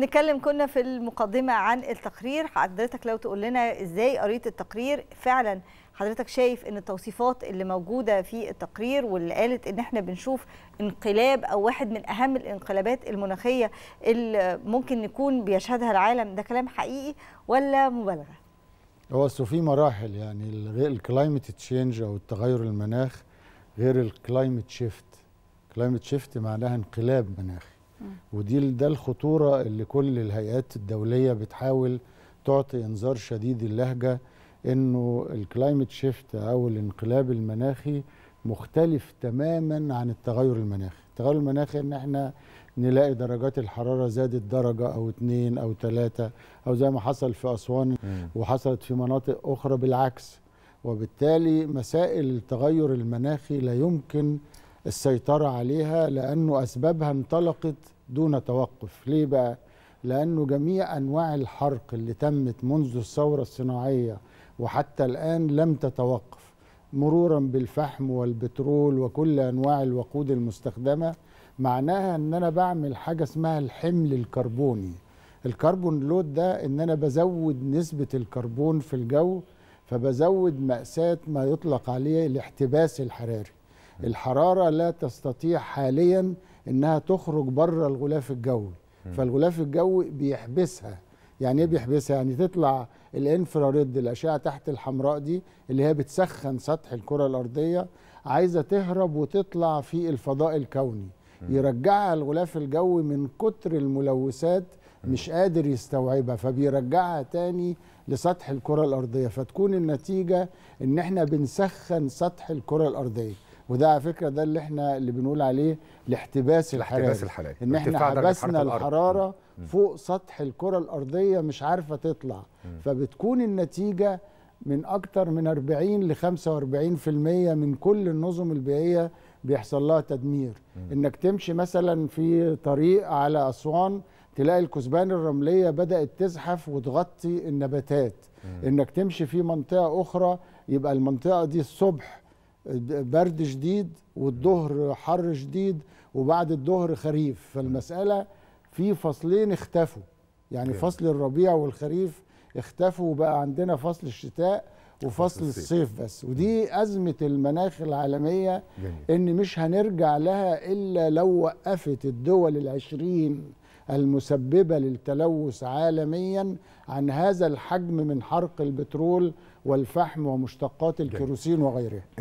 نتكلم كنا في المقدمة عن التقرير حضرتك لو تقول لنا ازاي قريت التقرير فعلا حضرتك شايف ان التوصيفات اللي موجودة في التقرير واللي قالت ان احنا بنشوف انقلاب او واحد من اهم الانقلابات المناخية اللي ممكن نكون بيشهدها العالم ده كلام حقيقي ولا مبالغة؟ هو اصل في مراحل يعني الكلايمت تشينج او التغير المناخ غير الكلايمت شيفت كلايمت شيفت معناها انقلاب مناخي ودي ده الخطوره اللي كل الهيئات الدوليه بتحاول تعطي انذار شديد اللهجه انه الكلايمت شيفت او الانقلاب المناخي مختلف تماما عن التغير المناخي التغير المناخي ان احنا نلاقي درجات الحراره زادت درجه او اتنين او تلاته او زي ما حصل في اسوان وحصلت في مناطق اخرى بالعكس وبالتالي مسائل التغير المناخي لا يمكن السيطرة عليها لأنه أسبابها انطلقت دون توقف ليه بقى؟ لأنه جميع أنواع الحرق اللي تمت منذ الثورة الصناعية وحتى الآن لم تتوقف مرورا بالفحم والبترول وكل أنواع الوقود المستخدمة معناها أن أنا بعمل حاجة اسمها الحمل الكربوني الكربون لود ده أن أنا بزود نسبة الكربون في الجو فبزود مأساة ما يطلق عليه الاحتباس الحراري الحرارة لا تستطيع حاليا أنها تخرج بره الغلاف الجوي فالغلاف الجوي بيحبسها يعني ايه بيحبسها يعني تطلع الانفراريد الاشعه تحت الحمراء دي اللي هي بتسخن سطح الكره الارضيه عايزه تهرب وتطلع في الفضاء الكوني يرجعها الغلاف الجوي من كتر الملوثات مش قادر يستوعبها فبيرجعها تاني لسطح الكره الارضيه فتكون النتيجه ان احنا بنسخن سطح الكره الارضيه وده على فكره ده اللي احنا اللي بنقول عليه الاحتباس الحراري الاحتباس الحراري ان احنا حبسنا الحراره مم. فوق سطح الكره الارضيه مش عارفه تطلع مم. فبتكون النتيجه من اكتر من 40 ل 45% من كل النظم البيئيه بيحصل لها تدمير مم. انك تمشي مثلا في طريق على اسوان تلاقي الكثبان الرمليه بدات تزحف وتغطي النباتات مم. انك تمشي في منطقه اخرى يبقى المنطقه دي الصبح برد شديد والظهر حر شديد وبعد الظهر خريف فالمساله في فصلين اختفوا يعني فصل الربيع والخريف اختفوا وبقى عندنا فصل الشتاء وفصل الصيف بس ودي أزمة المناخ العالمية جميل. إن مش هنرجع لها إلا لو وقفت الدول العشرين المسببة للتلوث عالميا عن هذا الحجم من حرق البترول والفحم ومشتقات الكيروسين وغيرها